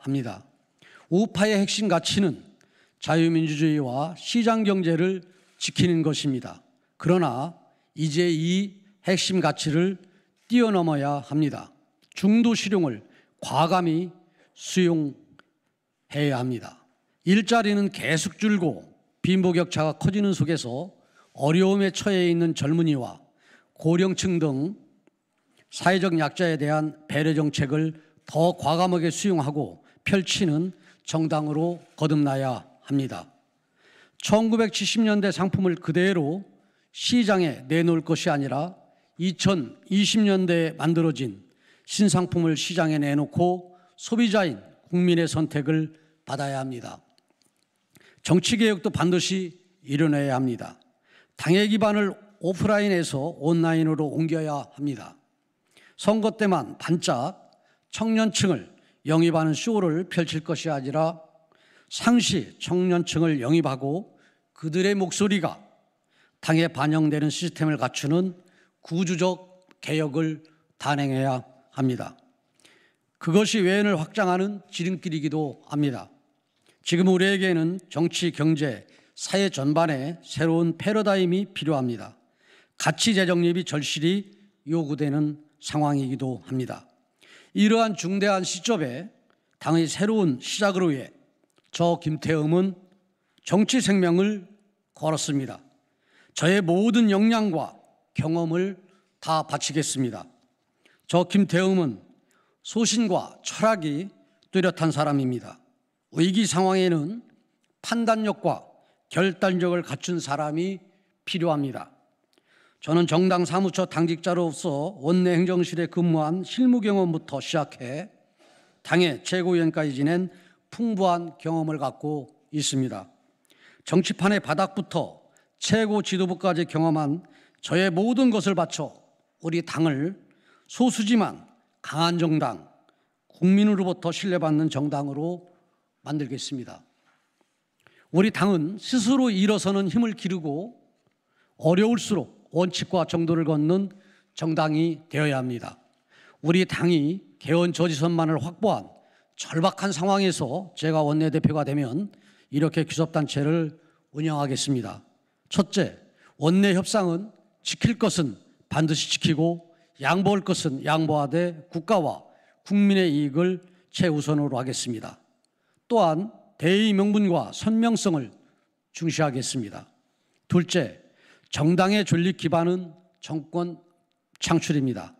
합니다. 우파의 핵심 가치는 자유민주주의와 시장경제를 지키는 것입니다. 그러나 이제 이 핵심 가치를 뛰어넘어야 합니다. 중도 실용을 과감히 수용해야 합니다. 일자리는 계속 줄고 빈부격차가 커지는 속에서 어려움에 처해 있는 젊은이와 고령층 등 사회적 약자에 대한 배려 정책을 더 과감하게 수용하고 펼치는 정당으로 거듭나야 합니다. 1970년대 상품을 그대로 시장에 내놓을 것이 아니라 2020년대에 만들어진 신상품을 시장에 내놓고 소비자인 국민의 선택을 받아야 합니다. 정치개혁도 반드시 이뤄내야 합니다. 당의 기반을 오프라인에서 온라인으로 옮겨야 합니다. 선거 때만 반짝 청년층을 영입하는 쇼를 펼칠 것이 아니라 상시 청년층을 영입하고 그들의 목소리가 당에 반영되는 시스템을 갖추는 구조적 개혁을 단행해야 합니다. 그것이 외연을 확장하는 지름길이기도 합니다. 지금 우리에게는 정치, 경제, 사회 전반에 새로운 패러다임이 필요합니다. 가치 재정립이 절실히 요구되는 상황이기도 합니다. 이러한 중대한 시점에 당의 새로운 시작을 위해 저 김태음은 정치 생명을 걸었습니다. 저의 모든 역량과 경험을 다 바치겠습니다. 저 김태음은 소신과 철학이 뚜렷한 사람입니다. 위기 상황에는 판단력과 결단력을 갖춘 사람이 필요합니다. 저는 정당 사무처 당직자로서 원내 행정실에 근무한 실무 경험부터 시작해 당의 최고위원까지 지낸 풍부한 경험을 갖고 있습니다. 정치판의 바닥부터 최고 지도부까지 경험한 저의 모든 것을 바쳐 우리 당을 소수지만 강한 정당, 국민으로부터 신뢰받는 정당으로 만들겠습니다. 우리 당은 스스로 일어서는 힘을 기르고 어려울수록 원칙과 정도를 걷는 정당이 되어야 합니다. 우리 당이 개헌 저지선만을 확보한 절박한 상황에서 제가 원내대표가 되면 이렇게 귀섭단체를 운영하겠습니다. 첫째, 원내 협상은 지킬 것은 반드시 지키고 양보할 것은 양보하되 국가와 국민의 이익을 최우선으로 하겠습니다. 또한 대의 명분과 선명성을 중시하겠습니다. 둘째, 정당의 존립 기반은 정권 창출입니다.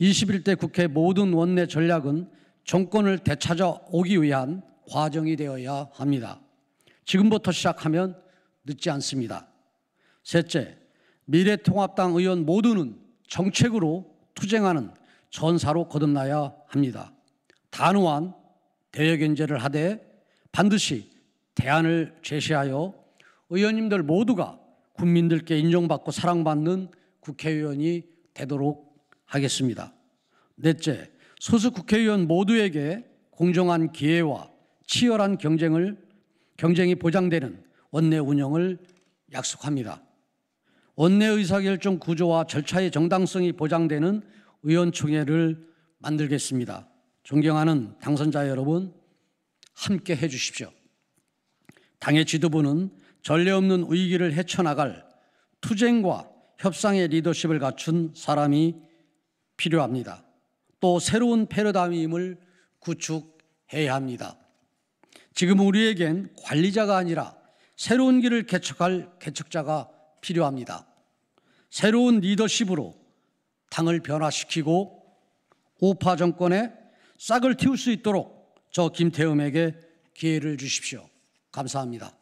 21대 국회 모든 원내 전략은 정권을 되찾아오기 위한 과정이 되어야 합니다. 지금부터 시작하면 늦지 않습니다. 셋째, 미래통합당 의원 모두는 정책으로 투쟁하는 전사로 거듭나야 합니다. 단호한 대여 견제를 하되 반드시 대안을 제시하여 의원님들 모두가 국민들께 인정받고 사랑받는 국회의원이 되도록 하겠습니다. 넷째, 소수 국회의원 모두에게 공정한 기회와 치열한 경쟁을 경쟁이 보장되는 원내 운영을 약속합니다. 원내 의사결정 구조와 절차의 정당성이 보장되는 의원총회를 만들겠습니다. 존경하는 당선자 여러분, 함께 해 주십시오. 당의 지도부는 전례 없는 위기를 헤쳐나갈 투쟁과 협상의 리더십을 갖춘 사람이 필요합니다. 또 새로운 패러다임을 구축해야 합니다. 지금 우리에겐 관리자가 아니라 새로운 길을 개척할 개척자가 필요합니다. 새로운 리더십으로 당을 변화시키고 우파 정권에 싹을 틔울 수 있도록 저 김태음에게 기회를 주십시오. 감사합니다.